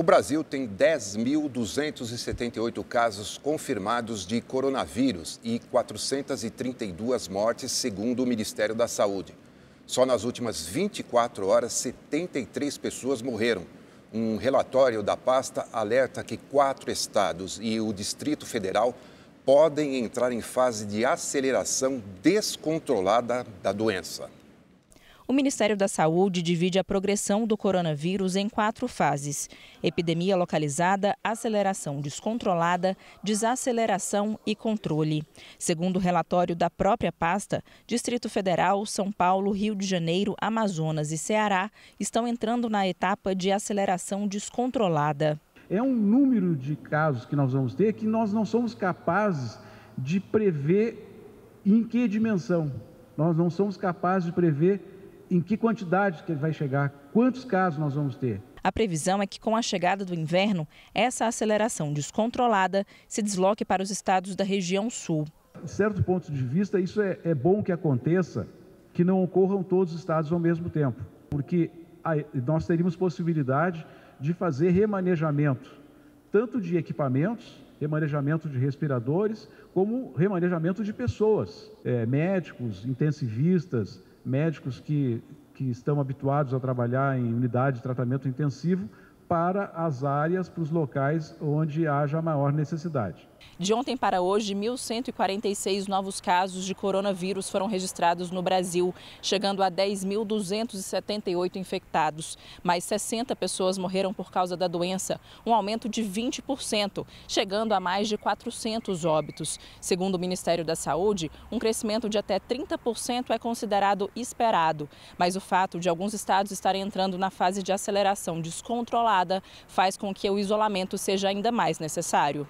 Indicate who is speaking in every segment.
Speaker 1: O Brasil tem 10.278 casos confirmados de coronavírus e 432 mortes, segundo o Ministério da Saúde. Só nas últimas 24 horas, 73 pessoas morreram. Um relatório da pasta alerta que quatro estados e o Distrito Federal podem entrar em fase de aceleração descontrolada da doença.
Speaker 2: O Ministério da Saúde divide a progressão do coronavírus em quatro fases: epidemia localizada, aceleração descontrolada, desaceleração e controle. Segundo o relatório da própria pasta, Distrito Federal, São Paulo, Rio de Janeiro, Amazonas e Ceará estão entrando na etapa de aceleração descontrolada.
Speaker 1: É um número de casos que nós vamos ter que nós não somos capazes de prever em que dimensão. Nós não somos capazes de prever em que quantidade que ele vai chegar, quantos casos nós vamos ter.
Speaker 2: A previsão é que, com a chegada do inverno, essa aceleração descontrolada se desloque para os estados da região sul. De
Speaker 1: certo ponto de vista, isso é, é bom que aconteça, que não ocorram todos os estados ao mesmo tempo, porque nós teríamos possibilidade de fazer remanejamento, tanto de equipamentos, remanejamento de respiradores, como remanejamento de pessoas, é, médicos, intensivistas, médicos que, que estão habituados a trabalhar em unidade de tratamento intensivo para as áreas, para os locais onde haja maior necessidade.
Speaker 2: De ontem para hoje, 1.146 novos casos de coronavírus foram registrados no Brasil, chegando a 10.278 infectados. Mais 60 pessoas morreram por causa da doença, um aumento de 20%, chegando a mais de 400 óbitos. Segundo o Ministério da Saúde, um crescimento de até 30% é considerado esperado, mas o fato de alguns estados estarem entrando na fase de aceleração descontrolada faz com que o isolamento seja ainda mais necessário.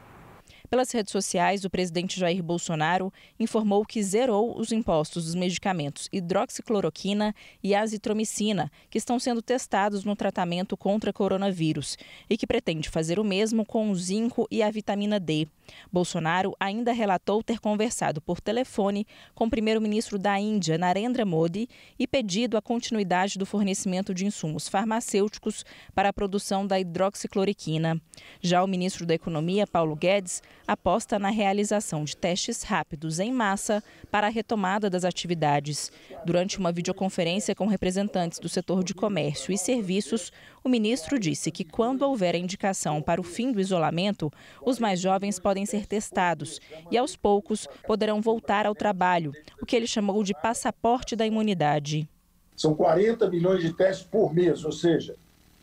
Speaker 2: Pelas redes sociais, o presidente Jair Bolsonaro informou que zerou os impostos dos medicamentos hidroxicloroquina e azitromicina, que estão sendo testados no tratamento contra coronavírus, e que pretende fazer o mesmo com o zinco e a vitamina D. Bolsonaro ainda relatou ter conversado por telefone com o primeiro-ministro da Índia, Narendra Modi, e pedido a continuidade do fornecimento de insumos farmacêuticos para a produção da hidroxicloroquina. Já o ministro da Economia, Paulo Guedes, aposta na realização de testes rápidos em massa para a retomada das atividades. Durante uma videoconferência com representantes do setor de comércio e serviços, o ministro disse que quando houver a indicação para o fim do isolamento, os mais jovens podem ser testados e aos poucos poderão voltar ao trabalho, o que ele chamou de passaporte da imunidade.
Speaker 1: São 40 milhões de testes por mês, ou seja,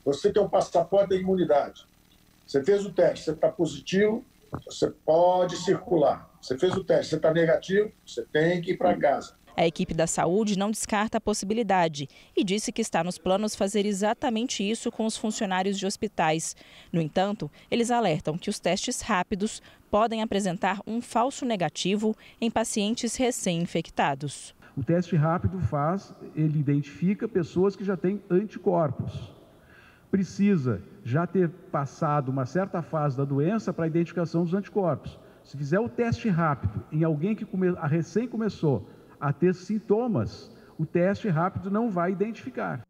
Speaker 1: você tem um passaporte da imunidade. Você fez o teste, você está positivo, você pode circular. Você fez o teste, você está negativo, você tem que ir para casa.
Speaker 2: A equipe da saúde não descarta a possibilidade e disse que está nos planos fazer exatamente isso com os funcionários de hospitais. No entanto, eles alertam que os testes rápidos podem apresentar um falso negativo em pacientes recém-infectados.
Speaker 1: O teste rápido faz, ele identifica pessoas que já têm anticorpos precisa já ter passado uma certa fase da doença para a identificação dos anticorpos. Se fizer o teste rápido em alguém que come, recém começou a ter sintomas, o teste rápido não vai identificar.